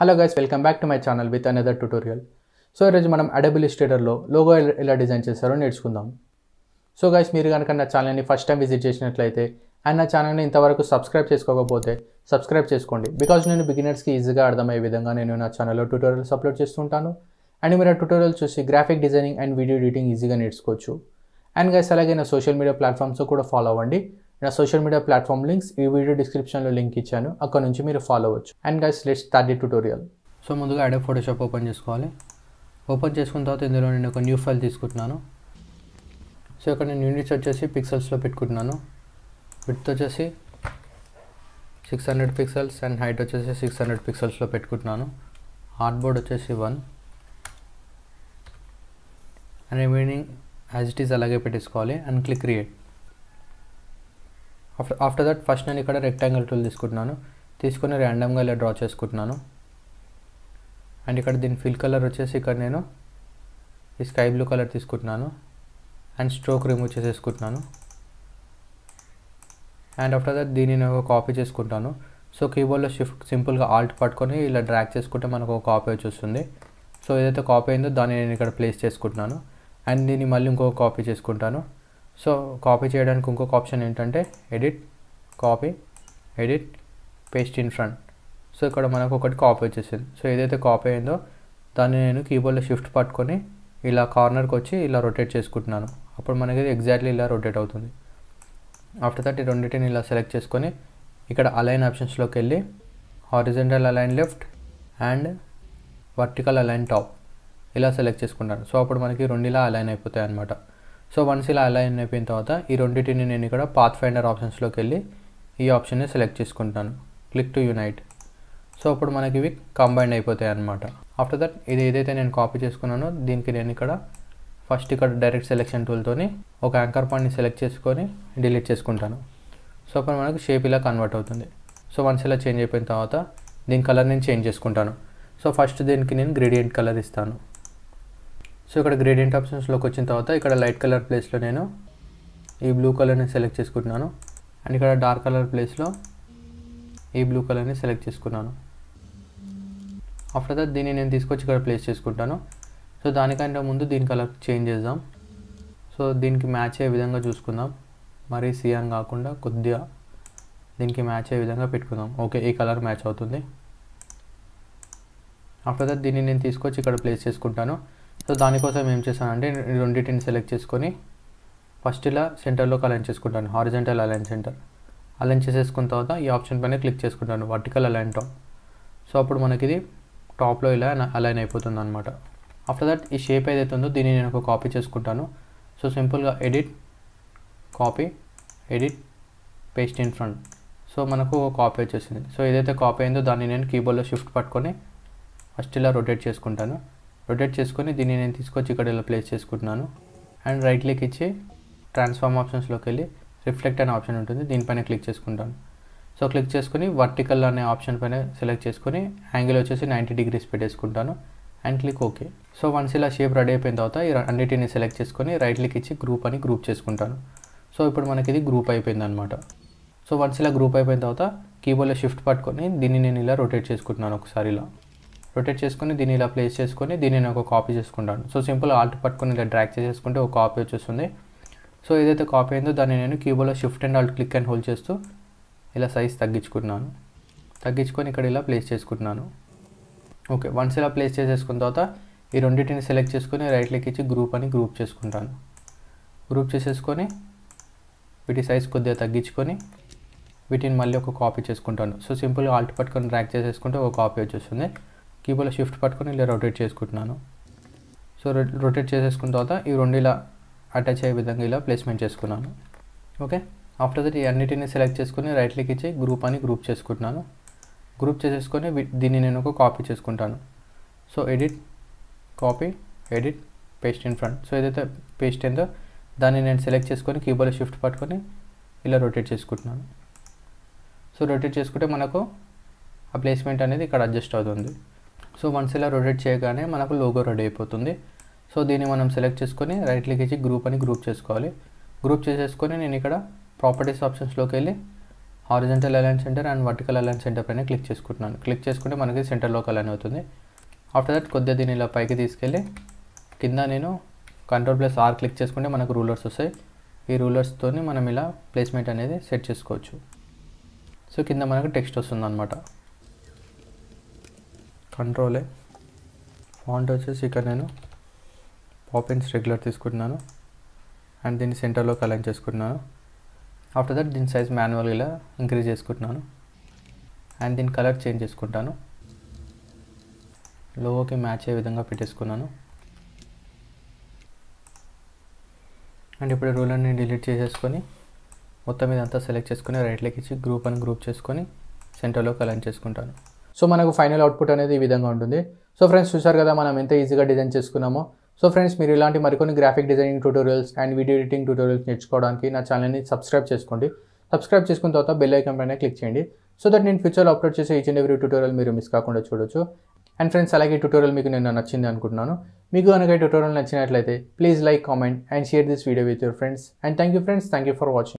hello guys welcome back to my channel with another tutorial so ఈరోజు మనం అడబుల్ స్టేటర్లో logo ఎలా design చేస్తారో నేర్చుకుందాం సో గైస్ మీరు కనుక నా ఛానల్ని ఫస్ట్ టైం విజిట్ చేసినట్లయితే అండ్ నా ఛానల్ని ఇంతవరకు సబ్స్క్రైబ్ చేసుకోకపోతే సబ్స్క్రైబ్ చేసుకోండి బికాజ్ నేను బిగినర్స్కి ఈజీగా అర్థమయ్యే విధంగా నేను నా ఛానల్లో ట్యూటోరియల్స్ అప్లోడ్ చేస్తుంటాను అండ్ మీరు ఆ ట్యూటోరియల్ చూసి graphic designing and video editing ఈజీగా నేర్చుకోవచ్చు అండ్ గైస్ అలాగే నా సోషల్ మీడియా ప్లాట్ఫామ్స్ కూడా ఫాలో అవ్వండి నా సోషల్ మీడియా ప్లాట్ఫామ్ లింక్స్ ఈ వీడియో డిస్క్రిప్షన్లో లింక్ ఇచ్చాను అక్కడ నుంచి మీరు ఫాలో అవ్వచ్చు and guys let's start tutorial so ముందుగా అడే ఫోటోషాప్ ఓపెన్ చేసుకోవాలి ఓపెన్ చేసుకున్న తర్వాత ఇందులో నేను ఒక న్యూ ఫైల్ తీసుకుంటున్నాను సో ఇక్కడ నేను యూనిట్స్ వచ్చేసి పిక్సెల్స్లో పెట్టుకుంటున్నాను విత్ వచ్చేసి six hundred pixels and height వచ్చేసి సిక్స్ హండ్రెడ్ పిక్సెల్స్లో పెట్టుకుంటున్నాను హార్డ్ బోర్డ్ వచ్చేసి one and remaining as it is అలాగే పెట్టేసుకోవాలి and click create after after that first నేను ఇక్కడ రెక్టాంగిల్ టూల్ తీసుకుంటున్నాను తీసుకుని ర్యాండమ్గా ఇలా డ్రా చేసుకుంటున్నాను అండ్ ఇక్కడ దీని ఫిల్ కలర్ వచ్చేసి ఇక్కడ నేను ఈ స్కై బ్లూ కలర్ తీసుకుంటున్నాను అండ్ స్ట్రోక్ రిమూవ్ చేసేసుకుంటున్నాను అండ్ ఆఫ్టర్ దట్ దీనిని కాపీ చేసుకుంటాను సో కీబోర్డ్లో షిఫ్ట్ సింపుల్గా ఆల్ట్ పట్టుకొని ఇలా డ్రాక్ చేసుకుంటే మనకు ఒక కాపీ వచ్చి వస్తుంది సో ఏదైతే కాపీ అయిందో దాన్ని నేను ఇక్కడ ప్లేస్ చేసుకుంటున్నాను అండ్ దీన్ని మళ్ళీ ఇంకొక కాపీ చేసుకుంటాను సో కాపీ చేయడానికి ఇంకొక ఆప్షన్ ఏంటంటే edit copy edit paste in front so ఇక్కడ మనకు ఒకటి కాపీ వచ్చేసింది సో ఏదైతే కాపీ అయిందో దాన్ని నేను కీబోర్డ్లో షిఫ్ట్ పట్టుకొని ఇలా కార్నర్కి వచ్చి ఇలా రొటేట్ చేసుకుంటున్నాను అప్పుడు మనకి ఎగ్జాక్ట్లీ ఇలా రొటేట్ అవుతుంది ఆఫ్టర్ దట్ ఈ రెండింటిని ఇలా సెలెక్ట్ చేసుకొని ఇక్కడ అలైన్ ఆప్షన్స్లోకి వెళ్ళి horizontal align left and vertical align top ఇలా సెలెక్ట్ చేసుకుంటాను సో అప్పుడు మనకి రెండు ఇలా అలైన్ అయిపోతాయి అనమాట సో వన్స్ ఇలా అలైన్ అయిపోయిన తర్వాత ఈ రెండింటిని నేను ఇక్కడ పాత్ ఫైండర్ ఆప్షన్స్లోకి వెళ్ళి ఈ ఆప్షన్ని సెలెక్ట్ చేసుకుంటాను క్లిక్ టు యునైట్ సో అప్పుడు మనకి ఇవి కంబైన్ అయిపోతాయి అనమాట ఆఫ్టర్ దట్ ఇది ఏదైతే నేను కాపీ చేసుకున్నానో దీనికి నేను ఇక్కడ ఫస్ట్ ఇక్కడ డైరెక్ట్ సెలెక్షన్ టూల్తోని ఒక యాంకర్ పాయింట్ని సెలెక్ట్ చేసుకొని డిలీట్ చేసుకుంటాను సో అప్పుడు మనకు షేప్ ఇలా కన్వర్ట్ అవుతుంది సో వన్స్ ఇలా చేంజ్ అయిపోయిన తర్వాత దీని కలర్ నేను చేంజ్ చేసుకుంటాను సో ఫస్ట్ దీనికి నేను గ్రేడియంట్ కలర్ ఇస్తాను సో ఇక్కడ గ్రేడియంట్ ఆప్షన్స్లోకి వచ్చిన తర్వాత ఇక్కడ లైట్ కలర్ ప్లేస్లో నేను ఈ బ్లూ కలర్ని సెలెక్ట్ చేసుకుంటున్నాను అండ్ ఇక్కడ డార్క్ కలర్ ప్లేస్లో ఈ బ్లూ కలర్ని సెలెక్ట్ చేసుకున్నాను ఆఫ్టర్ దట్ దీన్ని నేను తీసుకొచ్చి ఇక్కడ ప్లేస్ చేసుకుంటాను సో దానికంటే ముందు దీని కలర్ చేంజ్ చేద్దాం సో దీనికి మ్యాచ్ అయ్యే విధంగా చూసుకుందాం మరీ సీఎం కాకుండా కొద్దిగా దీనికి మ్యాచ్ అయ్యే విధంగా పెట్టుకుందాం ఓకే ఈ కలర్ మ్యాచ్ అవుతుంది ఆఫ్టర్ దట్ దీన్ని నేను తీసుకొచ్చి ఇక్కడ ప్లేస్ చేసుకుంటాను సో దానికోసం ఏం చేస్తానంటే రెండింటిని సెలెక్ట్ చేసుకొని ఫస్ట్ ఇలా సెంటర్లోకి అలైన్ చేసుకుంటాను హారిజెంటల్ అలైన్ సెంటర్ అలైన్ చేసేసుకున్న తర్వాత ఈ ఆప్షన్ పైన క్లిక్ చేసుకుంటాను వర్టికల్ అలైన్ టాప్ సో అప్పుడు మనకి ఇది టాప్లో ఇలా అలైన్ అయిపోతుంది అనమాట ఆఫ్టర్ దట్ ఈ షేప్ ఏదైతే ఉందో దీన్ని నేను ఒక కాపీ చేసుకుంటాను సో సింపుల్గా edit copy edit paste in front so మనకు కాపీ వచ్చేసింది సో ఏదైతే కాపీ అయిందో దాన్ని నేను కీబోర్డ్లో షిఫ్ట్ పట్టుకొని ఫస్ట్ ఇలా రొటేట్ చేసుకుంటాను రొటేట్ చేసుకొని దీన్ని నేను తీసుకొచ్చి ఇక్కడ ఇలా ప్లేస్ చేసుకుంటున్నాను అండ్ రైట్ క్లిక్ ఇచ్చి ట్రాన్స్ఫార్మ్ ఆప్షన్స్లోకి వెళ్ళి రిఫ్లెక్ట్ అనే ఆప్షన్ ఉంటుంది దీనిపైన క్లిక్ చేసుకుంటాను సో క్లిక్ చేసుకుని వర్టికల్ అనే ఆప్షన్ పైన సెలెక్ట్ చేసుకుని యాంగిల్ వచ్చేసి నైంటీ డిగ్రీస్ పెట్టేసుకుంటాను and click okay so once ఇలా షేప్ రెడీ అయిపోయిన తర్వాత ఈ అన్నిటిని సెలెక్ట్ చేసుకొని రైట్ క్లిక్ ఇచ్చి గ్రూప్ అని గ్రూప్ చేసుకుంటాను సో ఇప్పుడు మనకి ఇది గ్రూప్ అయిపోయింది అనమాట సో వన్స్ ఇలా గ్రూప్ అయిపోయిన తర్వాత కీబోర్డ్లో షిఫ్ట్ పట్టుకొని దీన్ని నేను ఇలా రొటేట్ చేసుకుంటున్నాను ఒకసారి ఇలా రొటేట్ చేసుకొని దీన్ని ఇలా ప్లేస్ చేసుకొని దీన్ని నేను ఒక కాపీ చేసుకుంటాను సో సింపుల్ ఆల్ట్ పట్టుకొని ఇలా డ్రాక్ చేసేసుకుంటే ఒక కాపీ వచ్చేస్తుంది సో ఏదైతే కాపీ అయిందో దాన్ని నేను క్యూబోలో shift and alt click and hold చేస్తూ ఇలా సైజ్ తగ్గించుకున్నాను తగ్గించుకొని ఇక్కడ ఇలా ప్లేస్ చేసుకుంటున్నాను ఓకే వన్స్ ఇలా ప్లేస్ చేసేసుకున్న తర్వాత ఈ రెండింటిని సెలెక్ట్ చేసుకొని రైట్ లెక్కించి ఇచ్చి గ్రూప్ అని గ్రూప్ చేసుకుంటాను గ్రూప్ చేసేసుకొని వీటి సైజ్ కొద్దిగా తగ్గించుకొని వీటిని మళ్ళీ ఒక కాపీ చేసుకుంటాను సో సింపుల్గా ఆల్ట్ పట్టుకొని డ్రాక్ చేసేసుకుంటే ఒక కాపీ వచ్చేస్తుంది కీబోర్డ్లో షిఫ్ట్ పట్టుకొని ఇలా రొటేట్ చేసుకుంటున్నాను సో రొటేట్ చేసేసుకున్న తర్వాత ఈ రెండు ఇలా అటాచ్ అయ్యే విధంగా ఇలా ప్లేస్మెంట్ చేసుకున్నాను ఓకే ఆఫ్టర్ దట్ ఈ అన్నిటిని సెలెక్ట్ చేసుకుని రైట్ క్లిక్ ఇచ్చి గ్రూప్ అని గ్రూప్ చేసుకుంటున్నాను గ్రూప్ చేసేసుకొని దీన్ని నేను ఒక కాపీ చేసుకుంటాను so edit copy edit paste in front so ఏదైతే పేస్ట్ అయిందో దాన్ని నేను సెలెక్ట్ చేసుకొని కీబోర్డ్ షిఫ్ట్ పట్టుకొని ఇలా రొటేట్ చేసుకుంటున్నాను సో రొటేట్ చేసుకుంటే మనకు ఆ ప్లేస్మెంట్ అనేది ఇక్కడ అడ్జస్ట్ అవుతుంది సో వన్స్ ఇలా రొటేట్ చేయగానే మనకు లోగో రెడీ అయిపోతుంది సో దీన్ని మనం సెలెక్ట్ చేసుకొని రైట్ క్లిక్ ఇచ్చి గ్రూప్ అని గ్రూప్ చేసుకోవాలి గ్రూప్ చేసేసుకొని నేను ఇక్కడ ప్రాపర్టీస్ ఆప్షన్స్లోకి వెళ్ళి horizontal align centre and vertical align centre పైన క్లిక్ చేసుకుంటున్నాను క్లిక్ చేసుకుంటే మనకి లోకల్ అలైన్ అవుతుంది ఆఫ్టర్ దట్ కొద్దిగా దీన్ని ఇలా పైకి తీసుకెళ్ళి కింద నేను కంట్రోల్ ప్లస్ ఆర్ క్లిక్ చేసుకుంటే మనకు రూలర్స్ వస్తాయి ఈ రూలర్స్తో మనం ఇలా ప్లేస్మెంట్ అనేది సెట్ చేసుకోవచ్చు సో కింద మనకు టెక్స్ట్ వస్తుంది అనమాట కంట్రోలే ఫాంట్ వచ్చేసి ఇక్కడ నేను పాపిన్స్ రెగ్యులర్ తీసుకుంటున్నాను అండ్ దీన్ని సెంటర్లోకి అలైన్ చేసుకుంటున్నాను ఆఫ్టర్ దట్ దీని సైజ్ మాన్యువల్ ఇలా ఇంక్రీజ్ చేసుకుంటున్నాను అండ్ దీని కలర్ చేంజ్ చేసుకుంటాను లోకి మ్యాచ్ అయ్యే విధంగా పెట్టేసుకున్నాను అండ్ ఇప్పుడు రూలర్ని డిలీట్ చేసేసుకొని మొత్తం ఇదంతా సెలెక్ట్ చేసుకుని రైట్ ఇచ్చి గ్రూప్ అని గ్రూప్ చేసుకొని సెంటర్లోకి అలైన్ చేసుకుంటాను సో మనకు ఫైనల్ అవుట్పుట్ అనేది ఈ విధంగా ఉంటుంది సో ఫ్రెండ్స్ చూసారు కదా మనం ఎంత ఈజీగా డిజైన్ చేసుకున్నామో సో ఫ్రెండ్స్ మీరు ఇలాంటి మరికొన్ని graphic designing tutorials and video editing tutorials నేర్చుకోవడానికి నా ఛానల్ని సబ్స్క్రైబ్ చేసుకోండి సబ్స్క్రైబ్ చేసుకున్న తర్వాత బెల్ ఐకన్ పైన క్లిక్ చేయండి సో దట్ నేను ఫ్యూచర్లో అప్లోడ్ చేసే ఈచ్ అండ్ ఎవ్రీ ట్యూటోరియల్ మీరు మిస్ కాకుండా చూడొచ్చు అండ్ ఫ్రెండ్స్ అలాగే ట్యూటోరియల్ మీకు నేను నచ్చింది అనుకుంటున్నాను మీకు కనుక ట్యూటోరియల్ నచ్చినట్లయితే please like comment and share this video with your friends and thank you friends thank you for watching